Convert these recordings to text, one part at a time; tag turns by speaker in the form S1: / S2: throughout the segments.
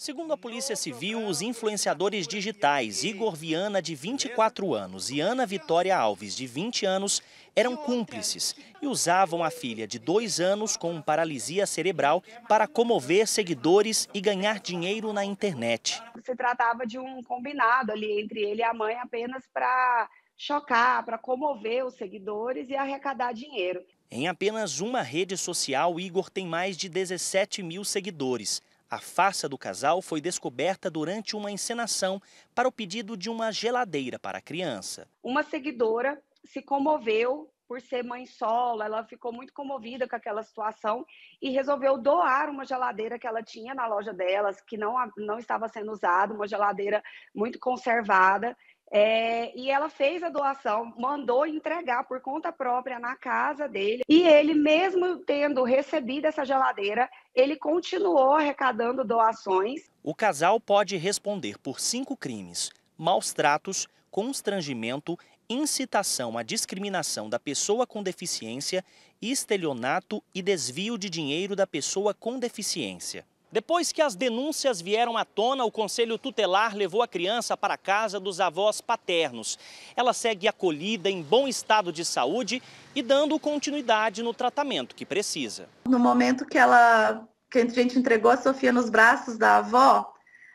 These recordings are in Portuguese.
S1: Segundo a Polícia Civil, os influenciadores digitais Igor Viana, de 24 anos, e Ana Vitória Alves, de 20 anos, eram cúmplices e usavam a filha de dois anos com paralisia cerebral para comover seguidores e ganhar dinheiro na internet.
S2: Se tratava de um combinado ali entre ele e a mãe apenas para chocar, para comover os seguidores e arrecadar dinheiro.
S1: Em apenas uma rede social, Igor tem mais de 17 mil seguidores. A farsa do casal foi descoberta durante uma encenação para o pedido de uma geladeira para a criança.
S2: Uma seguidora se comoveu por ser mãe solo, ela ficou muito comovida com aquela situação e resolveu doar uma geladeira que ela tinha na loja delas, que não, não estava sendo usada, uma geladeira muito conservada, é, e ela fez a doação, mandou entregar por conta própria na casa dele. E ele, mesmo tendo recebido essa geladeira, ele continuou arrecadando
S1: doações. O casal pode responder por cinco crimes: maus tratos, constrangimento, incitação à discriminação da pessoa com deficiência, estelionato e desvio de dinheiro da pessoa com deficiência. Depois que as denúncias vieram à tona, o conselho tutelar levou a criança para a casa dos avós paternos. Ela segue acolhida, em bom estado de saúde e dando continuidade no tratamento que precisa.
S3: No momento que ela que a gente entregou a Sofia nos braços da avó,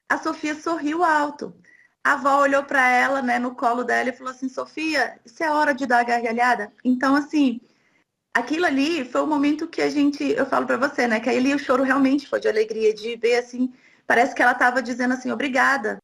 S3: a Sofia sorriu alto. A avó olhou para ela, né, no colo dela e falou assim: "Sofia, isso é hora de dar a gargalhada". Então assim, aquilo ali foi o momento que a gente, eu falo para você, né? Que ali o choro realmente foi de alegria, de ver assim, parece que ela estava dizendo assim, obrigada.